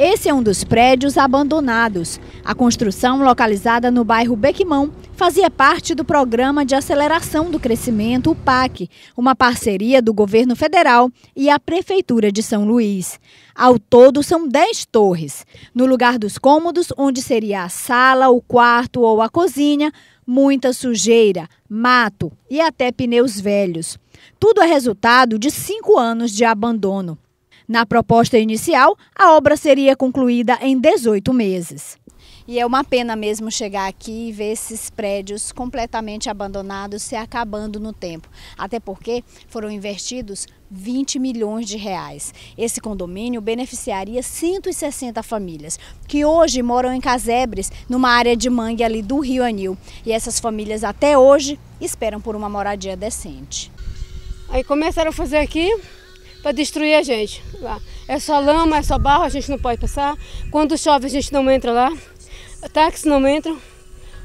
Esse é um dos prédios abandonados. A construção, localizada no bairro Bequimão, fazia parte do Programa de Aceleração do Crescimento, o PAC, uma parceria do governo federal e a Prefeitura de São Luís. Ao todo, são 10 torres. No lugar dos cômodos, onde seria a sala, o quarto ou a cozinha, muita sujeira, mato e até pneus velhos. Tudo é resultado de cinco anos de abandono. Na proposta inicial, a obra seria concluída em 18 meses. E é uma pena mesmo chegar aqui e ver esses prédios completamente abandonados se acabando no tempo. Até porque foram investidos 20 milhões de reais. Esse condomínio beneficiaria 160 famílias, que hoje moram em casebres, numa área de mangue ali do Rio Anil. E essas famílias até hoje esperam por uma moradia decente. Aí começaram a fazer aqui, para destruir a gente. Lá. É só lama, é só barro, a gente não pode passar. Quando chove a gente não entra lá. Táxis não entram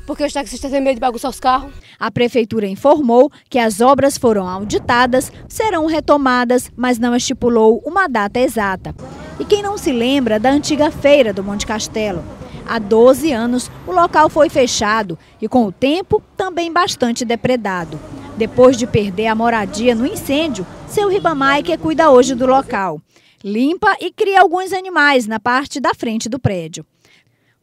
porque os taxistas têm medo de bagunçar os carros. A prefeitura informou que as obras foram auditadas, serão retomadas, mas não estipulou uma data exata. E quem não se lembra da antiga feira do Monte Castelo? Há 12 anos, o local foi fechado e, com o tempo, também bastante depredado. Depois de perder a moradia no incêndio, seu que é cuida hoje do local. Limpa e cria alguns animais na parte da frente do prédio.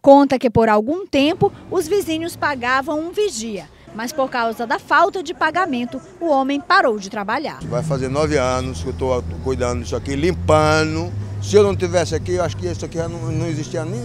Conta que por algum tempo os vizinhos pagavam um vigia, mas por causa da falta de pagamento, o homem parou de trabalhar. Vai fazer nove anos que eu estou cuidando disso aqui, limpando. Se eu não tivesse aqui, eu acho que isso aqui não, não existia nem,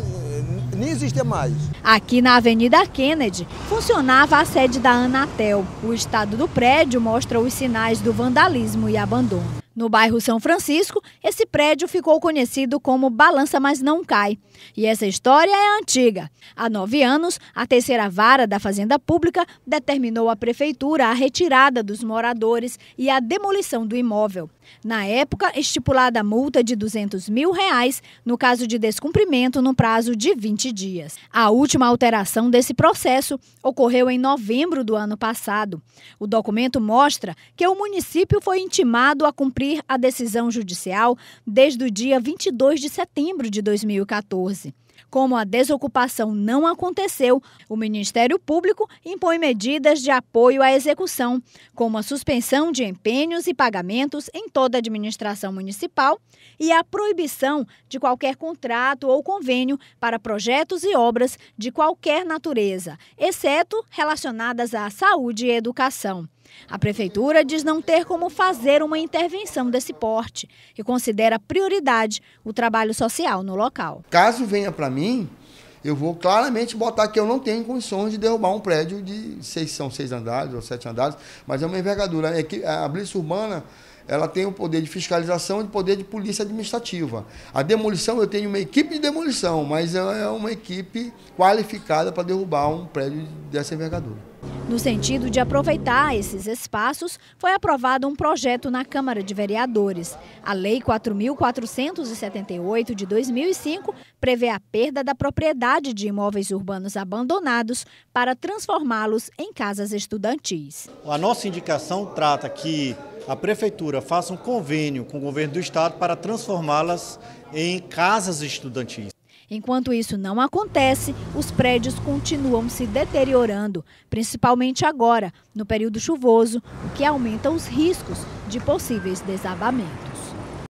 nem existe mais. Aqui na Avenida Kennedy funcionava a sede da Anatel. O estado do prédio mostra os sinais do vandalismo e abandono. No bairro São Francisco, esse prédio ficou conhecido como Balança Mas Não Cai. E essa história é antiga. Há nove anos, a terceira vara da Fazenda Pública determinou à prefeitura a retirada dos moradores e a demolição do imóvel. Na época, estipulada a multa de 200 mil reais no caso de descumprimento no prazo de 20 dias. A última alteração desse processo ocorreu em novembro do ano passado. O documento mostra que o município foi intimado a cumprir a decisão judicial desde o dia 22 de setembro de 2014. Como a desocupação não aconteceu, o Ministério Público impõe medidas de apoio à execução, como a suspensão de empenhos e pagamentos em toda a administração municipal e a proibição de qualquer contrato ou convênio para projetos e obras de qualquer natureza, exceto relacionadas à saúde e educação. A prefeitura diz não ter como fazer uma intervenção desse porte e considera prioridade o trabalho social no local. Caso venha para mim, eu vou claramente botar que eu não tenho condições de derrubar um prédio de seis, são seis andares ou sete andares, mas é uma envergadura. É a Blitz Urbana ela tem o poder de fiscalização e o poder de polícia administrativa. A demolição, eu tenho uma equipe de demolição, mas é uma equipe qualificada para derrubar um prédio dessa envergadura. No sentido de aproveitar esses espaços, foi aprovado um projeto na Câmara de Vereadores. A Lei 4.478 de 2005 prevê a perda da propriedade de imóveis urbanos abandonados para transformá-los em casas estudantis. A nossa indicação trata que a Prefeitura faça um convênio com o Governo do Estado para transformá-las em casas estudantis. Enquanto isso não acontece, os prédios continuam se deteriorando, principalmente agora, no período chuvoso, o que aumenta os riscos de possíveis desabamentos.